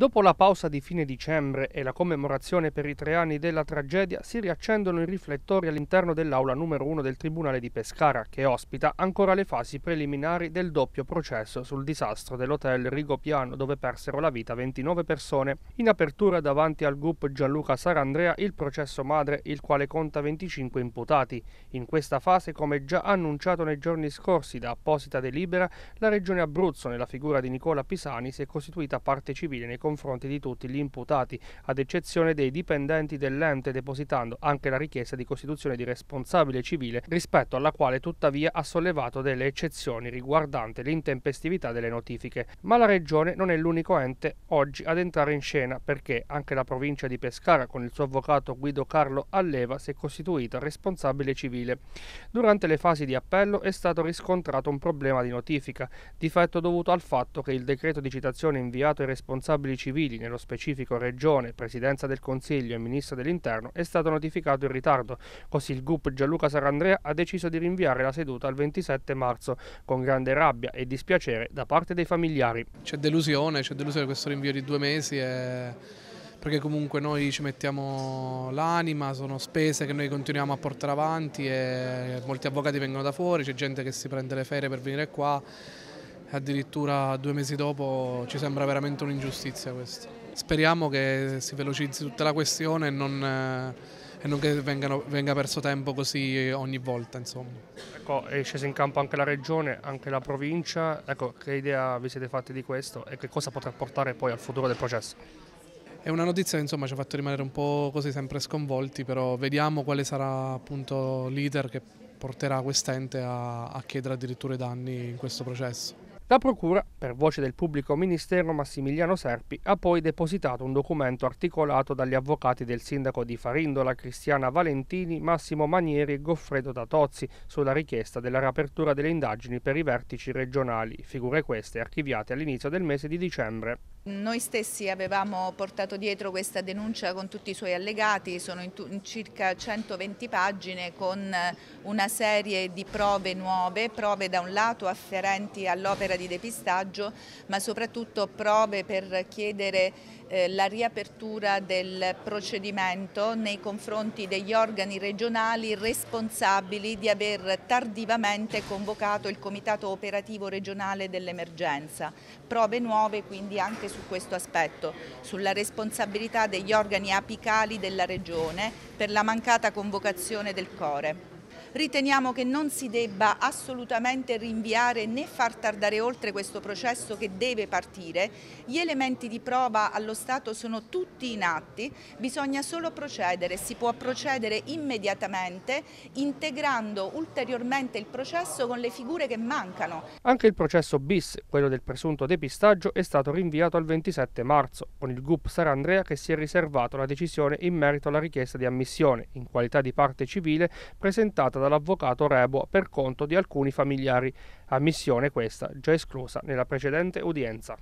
Dopo la pausa di fine dicembre e la commemorazione per i tre anni della tragedia, si riaccendono i riflettori all'interno dell'aula numero 1 del Tribunale di Pescara, che ospita ancora le fasi preliminari del doppio processo sul disastro dell'hotel Rigopiano, dove persero la vita 29 persone. In apertura davanti al GUP Gianluca Sarandrea il processo madre, il quale conta 25 imputati. In questa fase, come già annunciato nei giorni scorsi da apposita delibera, la Regione Abruzzo, nella figura di Nicola Pisani, si è costituita parte civile nei confronti confronti di tutti gli imputati, ad eccezione dei dipendenti dell'ente, depositando anche la richiesta di costituzione di responsabile civile, rispetto alla quale tuttavia ha sollevato delle eccezioni riguardante l'intempestività delle notifiche. Ma la Regione non è l'unico ente oggi ad entrare in scena perché anche la provincia di Pescara, con il suo avvocato Guido Carlo Alleva, si è costituita responsabile civile. Durante le fasi di appello è stato riscontrato un problema di notifica, difetto dovuto al fatto che il decreto di citazione inviato ai responsabili civili, nello specifico Regione, Presidenza del Consiglio e Ministro dell'Interno, è stato notificato in ritardo, così il GUP Gianluca Sarandrea ha deciso di rinviare la seduta al 27 marzo, con grande rabbia e dispiacere da parte dei familiari. C'è delusione, c'è delusione questo rinvio di due mesi e eh, perché comunque noi ci mettiamo l'anima, sono spese che noi continuiamo a portare avanti e molti avvocati vengono da fuori, c'è gente che si prende le ferie per venire qua addirittura due mesi dopo ci sembra veramente un'ingiustizia questo. Speriamo che si velocizzi tutta la questione e non, eh, e non che vengano, venga perso tempo così ogni volta. Insomma. Ecco, è scesa in campo anche la regione, anche la provincia, ecco, che idea vi siete fatti di questo e che cosa potrà portare poi al futuro del processo? È una notizia che insomma, ci ha fatto rimanere un po' così sempre sconvolti, però vediamo quale sarà appunto l'iter che porterà quest'ente a, a chiedere addirittura i danni in questo processo. La Procura, per voce del pubblico ministero Massimiliano Serpi, ha poi depositato un documento articolato dagli avvocati del sindaco di Farindola, Cristiana Valentini, Massimo Manieri e Goffredo Tatozzi, sulla richiesta della riapertura delle indagini per i vertici regionali, figure queste archiviate all'inizio del mese di dicembre. Noi stessi avevamo portato dietro questa denuncia con tutti i suoi allegati, sono in, in circa 120 pagine con una serie di prove nuove, prove da un lato afferenti all'opera di di depistaggio, ma soprattutto prove per chiedere eh, la riapertura del procedimento nei confronti degli organi regionali responsabili di aver tardivamente convocato il Comitato Operativo Regionale dell'Emergenza. Prove nuove quindi anche su questo aspetto, sulla responsabilità degli organi apicali della Regione per la mancata convocazione del Core riteniamo che non si debba assolutamente rinviare né far tardare oltre questo processo che deve partire. Gli elementi di prova allo Stato sono tutti in atti, bisogna solo procedere, si può procedere immediatamente integrando ulteriormente il processo con le figure che mancano. Anche il processo bis, quello del presunto depistaggio, è stato rinviato al 27 marzo, con il GUP Sarandrea che si è riservato la decisione in merito alla richiesta di ammissione, in qualità di parte civile, presentata dall'avvocato Rebo per conto di alcuni familiari, ammissione questa già esclusa nella precedente udienza.